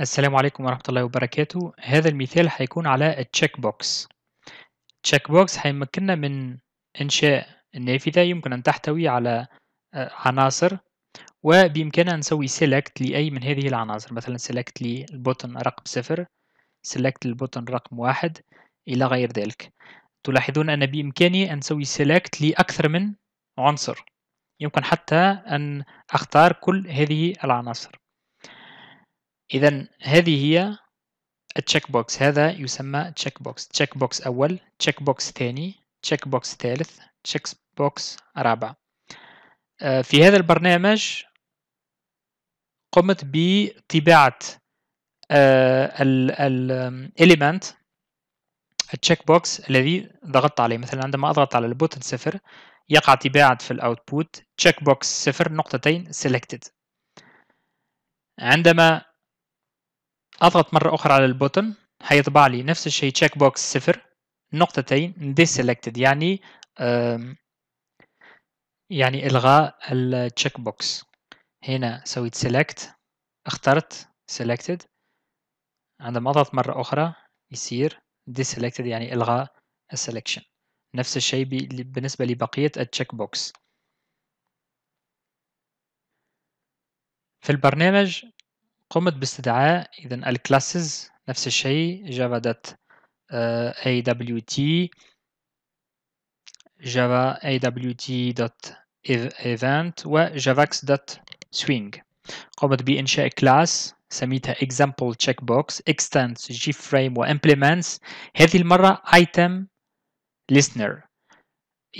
السلام عليكم ورحمة الله وبركاته هذا المثال هيكون على التشيك بوكس التشيك بوكس هيمكننا من إنشاء النافذة يمكن أن تحتوي على آه، عناصر وبإمكاننا أن نسوي سيلكت لأي من هذه العناصر مثلا سيلكت للبوتن رقم صفر سيلكت للبوتن رقم واحد إلى غير ذلك تلاحظون أن بإمكاني أن نسوي سيلكت لأكثر من عنصر يمكن حتى أن أختار كل هذه العناصر إذا هذه هي التشيك بوكس هذا يسمى تشيك بوكس تشيك بوكس أول تشيك بوكس ثاني تشيك بوكس ثالث تشيك بوكس رابع آه، في هذا البرنامج قمت بطباعة آه، ال element التشيك بوكس الذي ضغطت عليه مثلا عندما أضغط على البوتن صفر يقع طباعة في الأوتبوت تشيك بوكس صفر نقطتين selected عندما اضغط مرة اخرى على البوتن هيطبع لي نفس الشيء تشيك بوكس صفر نقطتين ديسلكتد يعني يعني الغاء التشيك بوكس هنا سويت سيلكت اخترت سيلكتد عندما اضغط مرة اخرى يصير ديسلكتد يعني الغاء السلكشن نفس الشيء بالنسبة لبقية التشيك بوكس في البرنامج قمت باستدعاء إذا الكلاسز نفس الشيء جافا دوت اي دبليو تي جافا اي دبليو تي دوت ايفنت وجافاكس دوت سوينج قمت بإنشاء كلاس سميتها example checkbox extends gframe وimplements هذه المرة item listener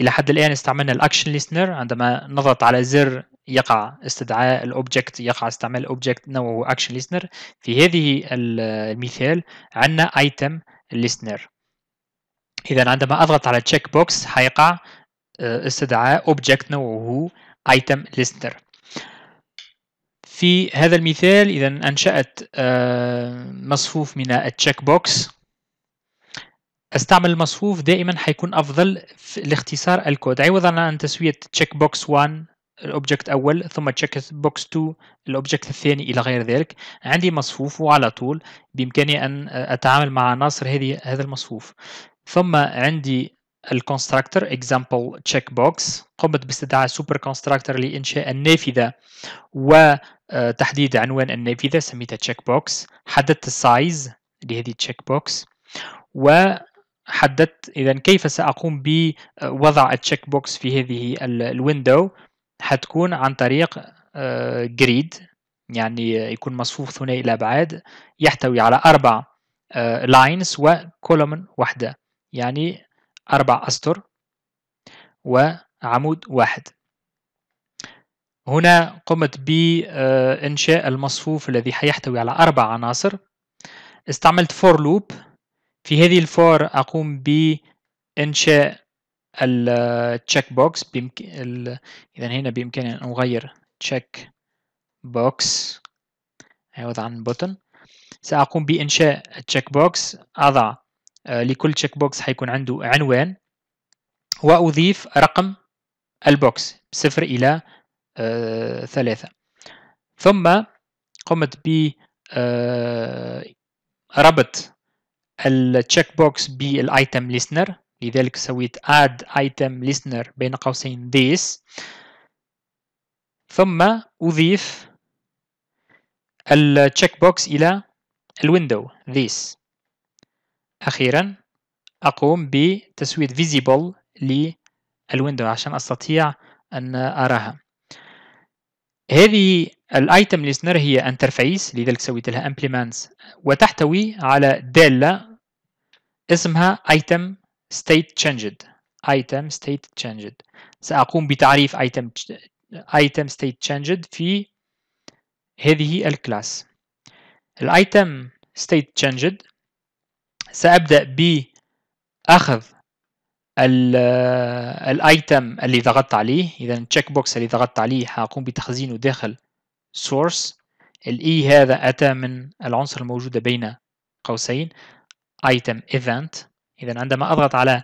إلى حد الآن استعملنا الأكشن listener عندما نضغط على زر يقع استدعاء الاوبجكت يقع استعمال الاوبجكت نوعه اكشن ليسنر في هذه المثال عندنا ايتم ليسنر اذا عندما اضغط على تشيك بوكس حيقع آه، استدعاء اوبجكت نوعه ايتم ليسنر في هذا المثال اذا انشات آه، مصفوف من التشيك بوكس استعمل المصفوف دائما حيكون افضل لاختصار الكود عوضا عن تسويه تشيك بوكس 1 الاوبجكت اول ثم تشيك بوكس تو الاوبجكت الثاني الى غير ذلك عندي مصفوف وعلى طول بامكاني ان اتعامل مع عناصر هذه هذا المصفوف ثم عندي الكونستراكتور اكزامبل تشيك بوكس قمت باستدعاء سوبر كونستراكتور لإنشاء النافذة وتحديد آه، عنوان النافذة سميتها تشيك بوكس حددت السايز لهذه بوكس و حددت إذا كيف سأقوم بوضع التشيك بوكس في هذه الويندو حتكون عن طريق جريد آه، يعني يكون مصفوف ثنائي الابعاد يحتوي على اربع لاينز آه، وكولومن واحده يعني اربع اسطر وعمود واحد هنا قمت بإنشاء آه، المصفوف الذي حيحتوي على أربع عناصر استعملت فور لوب في هذه الفور أقوم بإنشاء التشيك بوكس بيمكن اذا هنا بامكاني ان اغير تشيك بوكس عوض عن بوتن ساقوم بانشاء التشيك بوكس اضع آه، لكل تشيك بوكس حيكون عنده عنوان واضيف رقم البوكس صفر الى آه، ثلاثة ثم قمت ب آه، ربط التشيك بوكس بالايتم ليسنر لذلك سويت add item listener بين قوسين this ثم أضيف التشيك بوكس إلى الويندو this أخيرا أقوم بتسوية visible للويندو عشان أستطيع أن أراها هذه item listener هي interface لذلك سويت لها implements وتحتوي على داله اسمها item state changed item state changed سأقوم بتعريف item item state changed في هذه الكلاس الايتم state changed سأبدأ بأخذ الايتم اللي ضغطت عليه اذا التشيك بوكس اللي ضغطت عليه هقوم بتخزينه داخل source الاي e هذا اتى من العنصر الموجود بين قوسين item event إذا عندما أضغط على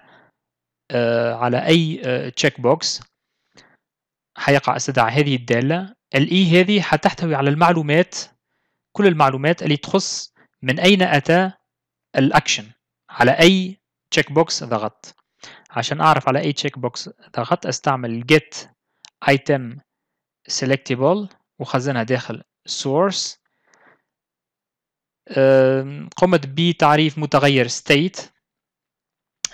آه، على أي تشيك آه، بوكس حيقع استدعاء هذه الدالة الإي هذه حتحتوي على المعلومات كل المعلومات اللي تخص من أين أتى الأكشن على أي تشيك بوكس ضغط عشان أعرف على أي تشيك بوكس ضغط أستعمل get item selectable وخزنها داخل source قمت بتعريف متغير state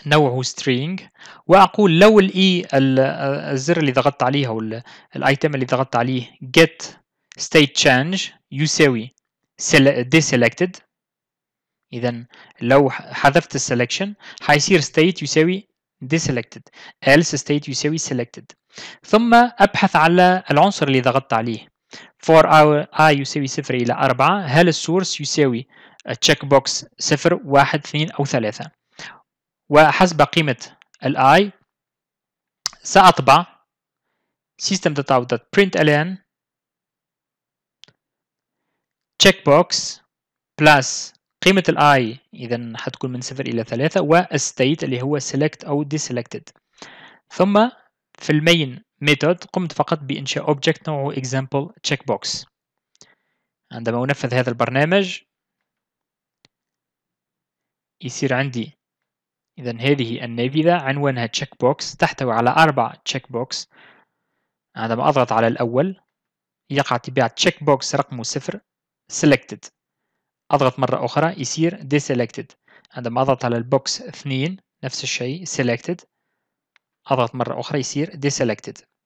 نوعه string واقول لو الاي e الزر اللي ضغطت عليه او الايتم اللي ضغطت عليه get state change يساوي deselected اذا لو حذفت السelection حيصير state يساوي deselected else state يساوي selected ثم ابحث على العنصر اللي ضغطت عليه for i يساوي صفر الى أربعة هل السورس يساوي تشيك بوكس صفر واحد اثنين او ثلاثة وحسب قيمة ال i سأطبع system.out.println checkbox plus قيمة ال i إذا حتكون من صفر إلى ثلاثة state اللي هو select أو deselected ثم في المين ميثود قمت فقط بإنشاء object نوعه example checkbox عندما أنفذ هذا البرنامج يصير عندي إذا هذه النافذة عنوانها تشيك بوكس تحتوي على أربع تشيك بوكس عندما أضغط على الأول يقع طباعة تشيك بوكس رقمه صفر selected أضغط مرة أخرى يصير deselected عندما أضغط على البوكس اثنين نفس الشيء selected أضغط مرة أخرى يصير deselected